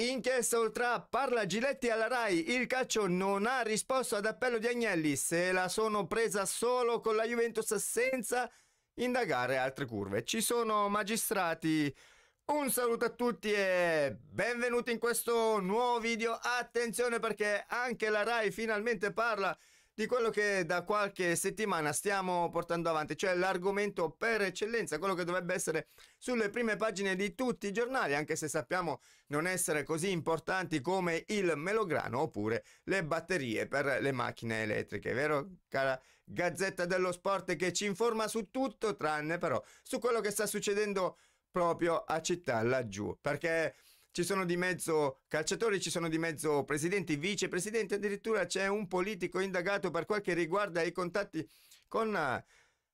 Inchiesta Ultra parla Giletti alla Rai, il calcio non ha risposto ad appello di Agnelli, se la sono presa solo con la Juventus senza indagare altre curve. Ci sono magistrati. Un saluto a tutti e benvenuti in questo nuovo video. Attenzione perché anche la Rai finalmente parla di quello che da qualche settimana stiamo portando avanti, cioè l'argomento per eccellenza, quello che dovrebbe essere sulle prime pagine di tutti i giornali, anche se sappiamo non essere così importanti come il melograno oppure le batterie per le macchine elettriche, vero cara Gazzetta dello Sport che ci informa su tutto tranne però su quello che sta succedendo proprio a città laggiù, perché ci sono di mezzo calciatori, ci sono di mezzo presidenti, vicepresidenti, addirittura c'è un politico indagato per quel che riguarda i contatti con eh,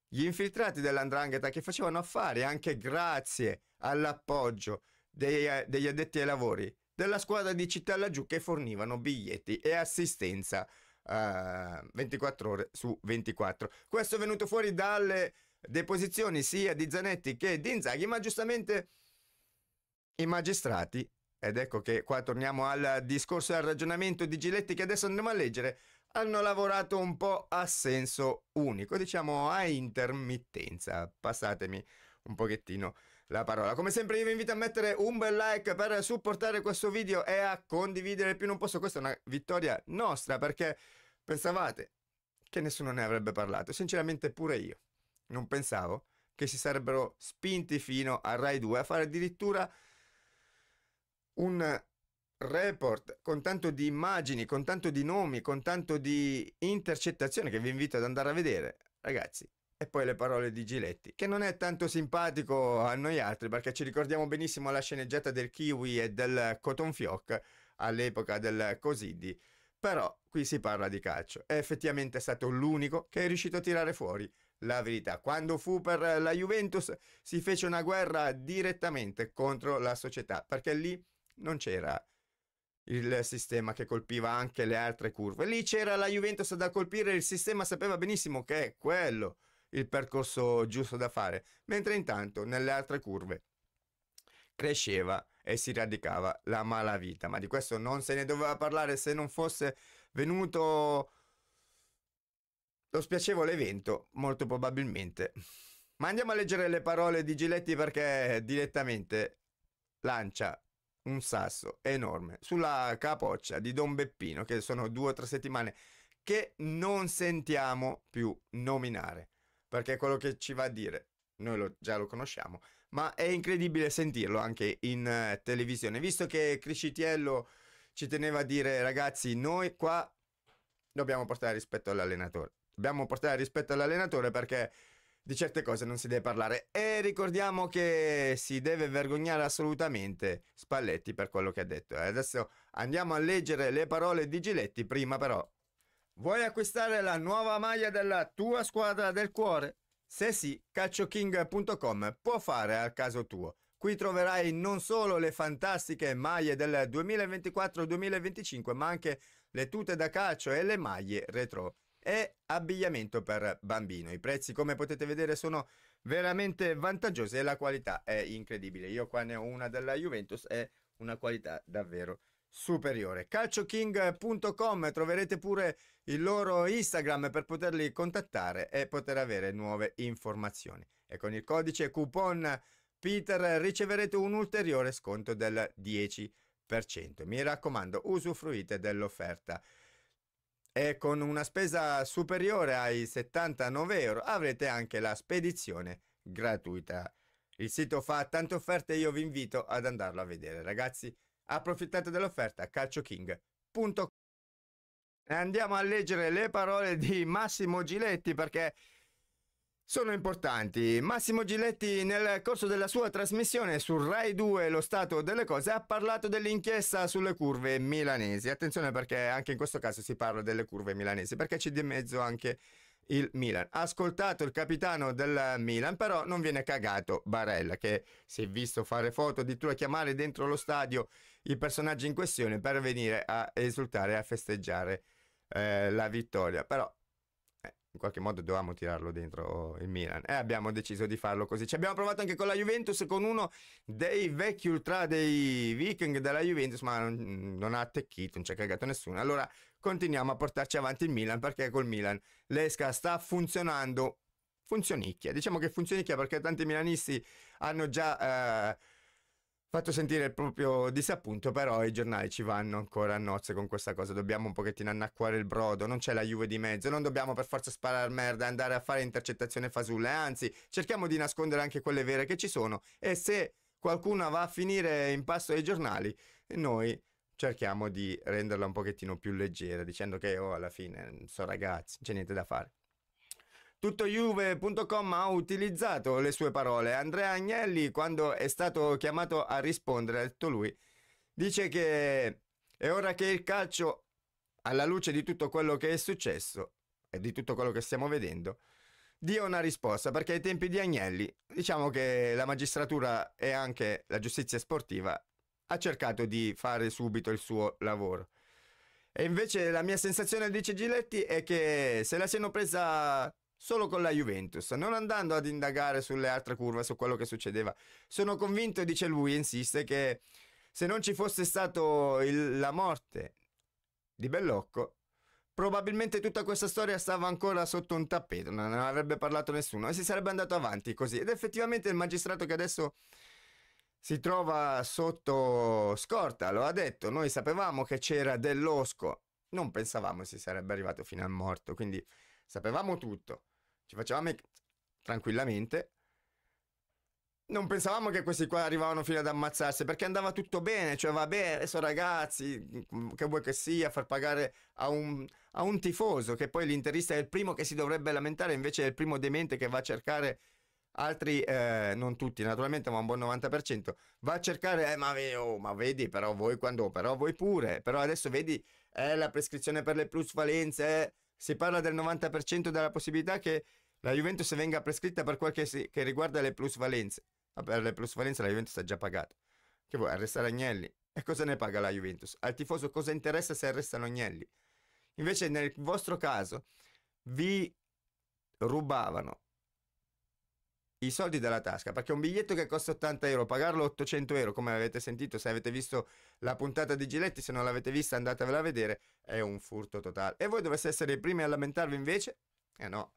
gli infiltrati dell'andrangheta che facevano affari anche grazie all'appoggio dei, eh, degli addetti ai lavori della squadra di città laggiù che fornivano biglietti e assistenza uh, eh, 24 ore su 24. Questo è venuto fuori dalle deposizioni sia di Zanetti che di Inzaghi, ma giustamente i magistrati, ed ecco che qua torniamo al discorso e al ragionamento di Giletti che adesso andremo a leggere, hanno lavorato un po' a senso unico, diciamo a intermittenza. Passatemi un pochettino la parola. Come sempre io vi invito a mettere un bel like per supportare questo video e a condividere più non posso. Questa è una vittoria nostra perché pensavate che nessuno ne avrebbe parlato. Sinceramente pure io non pensavo che si sarebbero spinti fino a Rai 2 a fare addirittura un report con tanto di immagini, con tanto di nomi, con tanto di intercettazioni che vi invito ad andare a vedere, ragazzi. E poi le parole di Giletti, che non è tanto simpatico a noi altri perché ci ricordiamo benissimo la sceneggiata del Kiwi e del Cotton Fioc all'epoca del Cosidi. Però qui si parla di calcio. È effettivamente stato l'unico che è riuscito a tirare fuori la verità. Quando fu per la Juventus si fece una guerra direttamente contro la società perché lì non c'era il sistema che colpiva anche le altre curve. Lì c'era la Juventus da colpire, il sistema sapeva benissimo che è quello il percorso giusto da fare, mentre intanto nelle altre curve cresceva e si radicava la malavita, ma di questo non se ne doveva parlare se non fosse venuto lo spiacevole evento, molto probabilmente. Ma andiamo a leggere le parole di Giletti perché direttamente lancia un sasso enorme sulla capoccia di Don Beppino, che sono due o tre settimane che non sentiamo più nominare, perché quello che ci va a dire noi lo, già lo conosciamo, ma è incredibile sentirlo anche in uh, televisione, visto che Criscitiello ci teneva a dire ragazzi, noi qua dobbiamo portare rispetto all'allenatore. Dobbiamo portare rispetto all'allenatore perché di certe cose non si deve parlare e ricordiamo che si deve vergognare assolutamente Spalletti per quello che ha detto. Eh, adesso andiamo a leggere le parole di Giletti, prima però. Vuoi acquistare la nuova maglia della tua squadra del cuore? Se sì, calcioking.com può fare al caso tuo. Qui troverai non solo le fantastiche maglie del 2024-2025, ma anche le tute da calcio e le maglie retro e abbigliamento per bambino. I prezzi, come potete vedere, sono veramente vantaggiosi e la qualità è incredibile. Io qua ne ho una della Juventus, è una qualità davvero superiore. Calcioking.com troverete pure il loro Instagram per poterli contattare e poter avere nuove informazioni. E con il codice coupon Peter riceverete un ulteriore sconto del 10%. Mi raccomando, usufruite dell'offerta e con una spesa superiore ai 79 euro avrete anche la spedizione gratuita. Il sito fa tante offerte e io vi invito ad andarlo a vedere ragazzi. Approfittate dell'offerta calcioking.com Andiamo a leggere le parole di Massimo Giletti perché sono importanti. Massimo Giletti nel corso della sua trasmissione su Rai 2 Lo Stato delle Cose ha parlato dell'inchiesta sulle curve milanesi. Attenzione perché anche in questo caso si parla delle curve milanesi perché c'è di mezzo anche il Milan. Ha ascoltato il capitano del Milan, però non viene cagato Barella, che si è visto fare foto, addirittura chiamare dentro lo stadio i personaggi in questione per venire a esultare e a festeggiare eh, la vittoria. Però in qualche modo dovevamo tirarlo dentro il Milan e abbiamo deciso di farlo così. Ci abbiamo provato anche con la Juventus, con uno dei vecchi ultra dei Viking della Juventus, ma non, non ha attecchito, non ci ha cagato nessuno. Allora continuiamo a portarci avanti il Milan perché col Milan l'esca sta funzionando funzionicchia. Diciamo che funzionicchia perché tanti milanisti hanno già eh, fatto sentire il proprio disappunto, però i giornali ci vanno ancora a nozze con questa cosa, dobbiamo un pochettino annacquare il brodo, non c'è la Juve di mezzo, non dobbiamo per forza sparare merda, e andare a fare intercettazione fasulle, anzi cerchiamo di nascondere anche quelle vere che ci sono e se qualcuna va a finire in pasto ai giornali, noi cerchiamo di renderla un pochettino più leggera, dicendo che oh, alla fine mm, sono ragazzi, c'è niente da fare. Tuttojuve.com ha utilizzato le sue parole. Andrea Agnelli, quando è stato chiamato a rispondere, ha detto lui, dice che è ora che il calcio, alla luce di tutto quello che è successo e di tutto quello che stiamo vedendo, dia una risposta, perché ai tempi di Agnelli, diciamo che la magistratura e anche la giustizia sportiva ha cercato di fare subito il suo lavoro. E invece la mia sensazione, dice Giletti, è che se la siano presa solo con la Juventus, non andando ad indagare sulle altre curve, su quello che succedeva. Sono convinto, dice lui, insiste, che se non ci fosse stata la morte di Bellocco, probabilmente tutta questa storia stava ancora sotto un tappeto, non avrebbe parlato nessuno e si sarebbe andato avanti così. Ed effettivamente il magistrato che adesso si trova sotto scorta, lo ha detto, noi sapevamo che c'era dell'osco, non pensavamo si sarebbe arrivato fino al morto, quindi sapevamo tutto, ci facevamo tranquillamente. Non pensavamo che questi qua arrivavano fino ad ammazzarsi perché andava tutto bene, cioè va bene, adesso ragazzi, che vuoi che sia, far pagare a un, a un tifoso che poi l'interista è il primo che si dovrebbe lamentare, invece è il primo demente che va a cercare altri, eh, non tutti naturalmente, ma un buon 90%, va a cercare, eh, ma, oh, ma vedi, però voi quando, però voi pure, però adesso vedi, eh, la prescrizione per le plusvalenze, eh, si parla del 90% della possibilità che la Juventus venga prescritta per quel che, si, che riguarda le plusvalenze. Ma per le plusvalenze la Juventus ha già pagato. Che vuoi arrestare Agnelli? E cosa ne paga la Juventus? Al tifoso cosa interessa se arrestano Agnelli? Invece nel vostro caso vi rubavano i soldi dalla tasca, perché un biglietto che costa 80 euro, pagarlo 800 euro, come avete sentito, se avete visto la puntata di Giletti, se non l'avete vista andatevela a vedere, è un furto totale. E voi dovreste essere i primi a lamentarvi invece? Eh no,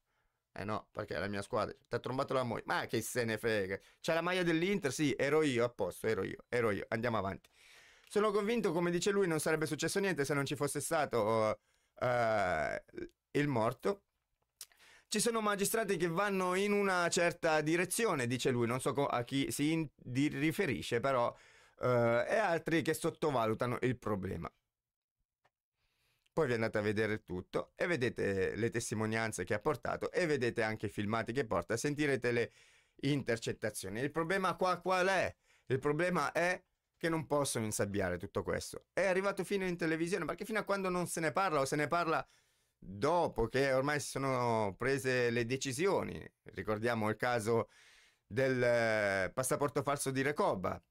eh no, perché la mia squadra, ti ha trombato la moglie, ma che se ne frega, c'è la maglia dell'Inter, sì, ero io, a posto, ero io, ero io, andiamo avanti. Sono convinto, come dice lui, non sarebbe successo niente se non ci fosse stato uh, uh, il morto, ci sono magistrati che vanno in una certa direzione, dice lui, non so a chi si riferisce però, eh, e altri che sottovalutano il problema. Poi vi andate a vedere tutto e vedete le testimonianze che ha portato e vedete anche i filmati che porta, sentirete le intercettazioni. Il problema qua qual è? Il problema è che non possono insabbiare tutto questo. È arrivato fino in televisione perché fino a quando non se ne parla o se ne parla dopo che ormai si sono prese le decisioni. Ricordiamo il caso del eh, passaporto falso di Recoba,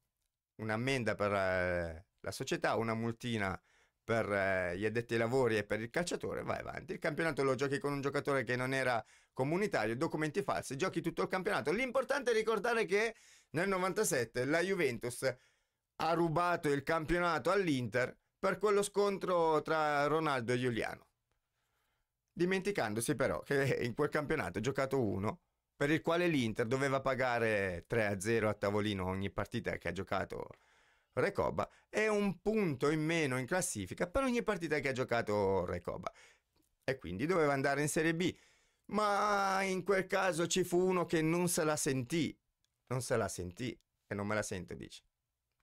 un'ammenda per eh, la società, una multina per eh, gli addetti ai lavori e per il calciatore, vai avanti. Il campionato lo giochi con un giocatore che non era comunitario, documenti falsi, giochi tutto il campionato. L'importante è ricordare che nel 97 la Juventus ha rubato il campionato all'Inter per quello scontro tra Ronaldo e Giuliano dimenticandosi però che in quel campionato ha giocato uno per il quale l'Inter doveva pagare 3-0 a tavolino ogni partita che ha giocato Recoba e un punto in meno in classifica per ogni partita che ha giocato Recoba e quindi doveva andare in Serie B ma in quel caso ci fu uno che non se la sentì non se la sentì e non me la sento dice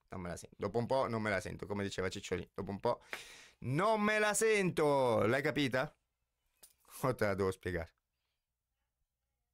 non me la sento dopo un po' non me la sento come diceva Cicciolini dopo un po' non me la sento l'hai capita? Otra, dos, pegar